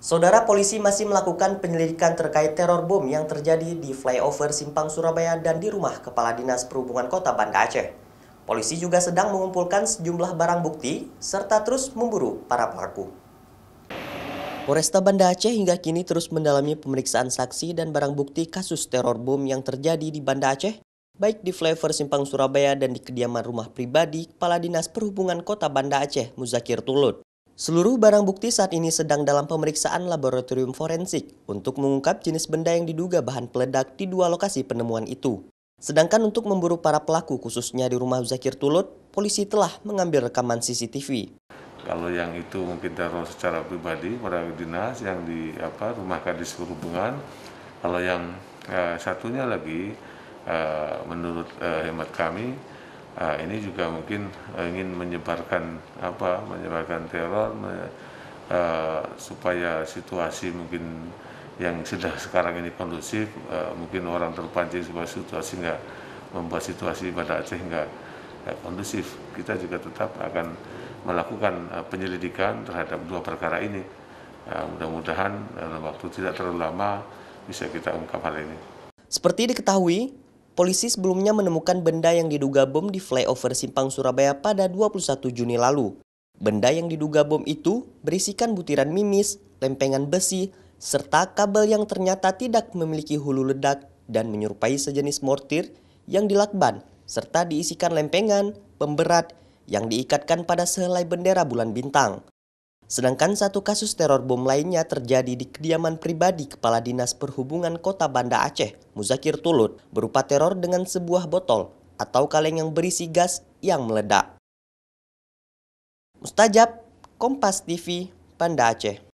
Saudara polisi masih melakukan penyelidikan terkait teror bom yang terjadi di flyover Simpang Surabaya dan di rumah Kepala Dinas Perhubungan Kota Banda Aceh. Polisi juga sedang mengumpulkan sejumlah barang bukti serta terus memburu para pelaku. Polresta Banda Aceh hingga kini terus mendalami pemeriksaan saksi dan barang bukti kasus teror bom yang terjadi di Banda Aceh, baik di flyover Simpang Surabaya dan di kediaman rumah pribadi Kepala Dinas Perhubungan Kota Banda Aceh, Muzakir Tulud. Seluruh barang bukti saat ini sedang dalam pemeriksaan laboratorium forensik untuk mengungkap jenis benda yang diduga bahan peledak di dua lokasi penemuan itu. Sedangkan untuk memburu para pelaku khususnya di rumah Zakir Tulut, polisi telah mengambil rekaman CCTV. Kalau yang itu mungkin taruh secara pribadi pada dinas yang di apa rumah kadis perhubungan. Kalau yang eh, satunya lagi eh, menurut eh, hemat kami Nah, ini juga mungkin eh, ingin menyebarkan apa menyebarkan teror me, uh, supaya situasi mungkin yang sudah sekarang ini kondusif uh, mungkin orang terpancing supaya situasi nggak membuat situasi pada Aceh nggak kondusif kita juga tetap akan melakukan uh, penyelidikan terhadap dua perkara ini uh, mudah-mudahan dalam waktu tidak terlalu lama bisa kita ungkap hal ini. Seperti diketahui, Polisi sebelumnya menemukan benda yang diduga bom di flyover Simpang Surabaya pada 21 Juni lalu. Benda yang diduga bom itu berisikan butiran mimis, lempengan besi, serta kabel yang ternyata tidak memiliki hulu ledak dan menyerupai sejenis mortir yang dilakban, serta diisikan lempengan, pemberat, yang diikatkan pada sehelai bendera bulan bintang. Sedangkan satu kasus teror bom lainnya terjadi di kediaman pribadi Kepala Dinas Perhubungan Kota Banda Aceh, Muzakir Tulut, berupa teror dengan sebuah botol atau kaleng yang berisi gas yang meledak. Mustajab, Kompas TV, Banda Aceh.